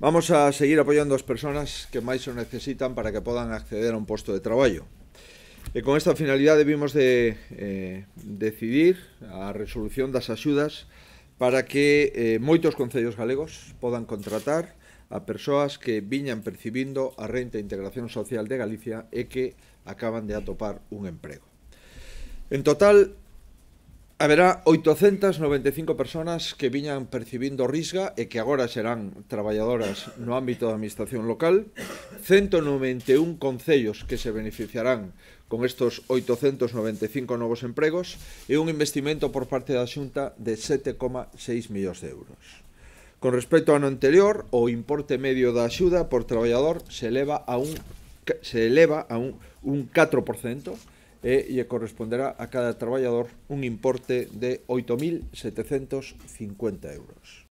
Vamos a seguir apoiando as persoas que máis o necesitan para que podan acceder a un posto de traballo. E con esta finalidade vimos de eh, decidir a resolución das axudas para que eh, moitos concellos galegos podan contratar a persoas que viñan percibindo a renta de integración social de Galicia e que acaban de atopar un emprego. En total, Haberá 895 personas que viñan percibindo risga e que agora serán traballadoras no ámbito da administración local, 191 concellos que se beneficiarán con estos 895 novos empregos e un investimento por parte da Xunta de 7,6 millóns de euros. Con respecto ao ano anterior, o importe medio da axuda por traballador se eleva a un se eleva a un, un 4%, e lle corresponderá a cada traballador un importe de 8.750 euros.